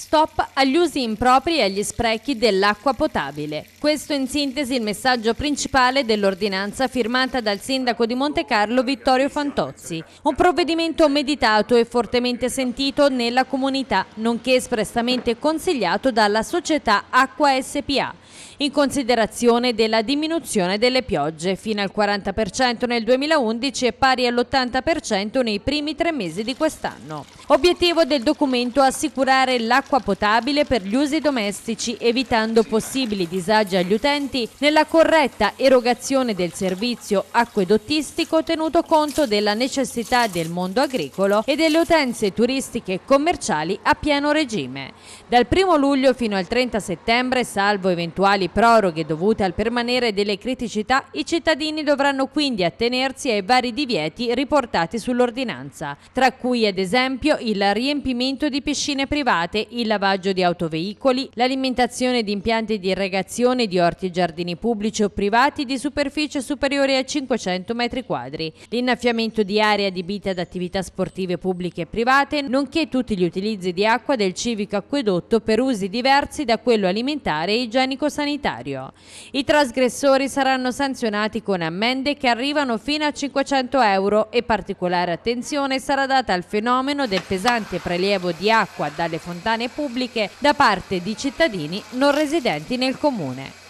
Stop agli usi impropri e agli sprechi dell'acqua potabile. Questo in sintesi il messaggio principale dell'ordinanza firmata dal sindaco di Monte Carlo Vittorio Fantozzi. Un provvedimento meditato e fortemente sentito nella comunità, nonché espressamente consigliato dalla società Acqua SPA in considerazione della diminuzione delle piogge fino al 40% nel 2011 e pari all'80% nei primi tre mesi di quest'anno. Obiettivo del documento assicurare l'acqua potabile per gli usi domestici evitando possibili disagi agli utenti nella corretta erogazione del servizio acquedottistico tenuto conto della necessità del mondo agricolo e delle utenze turistiche e commerciali a pieno regime. Dal 1 luglio fino al 30 settembre, salvo eventuali eventuali proroghe dovute al permanere delle criticità, i cittadini dovranno quindi attenersi ai vari divieti riportati sull'ordinanza, tra cui ad esempio il riempimento di piscine private, il lavaggio di autoveicoli, l'alimentazione di impianti di irrigazione di orti e giardini pubblici o privati di superficie superiore a 500 m2, l'innaffiamento di aree adibite ad attività sportive pubbliche e private, nonché tutti gli utilizzi di acqua del civico acquedotto per usi diversi da quello alimentare e igienico-sanitario sanitario. I trasgressori saranno sanzionati con ammende che arrivano fino a 500 euro e particolare attenzione sarà data al fenomeno del pesante prelievo di acqua dalle fontane pubbliche da parte di cittadini non residenti nel comune.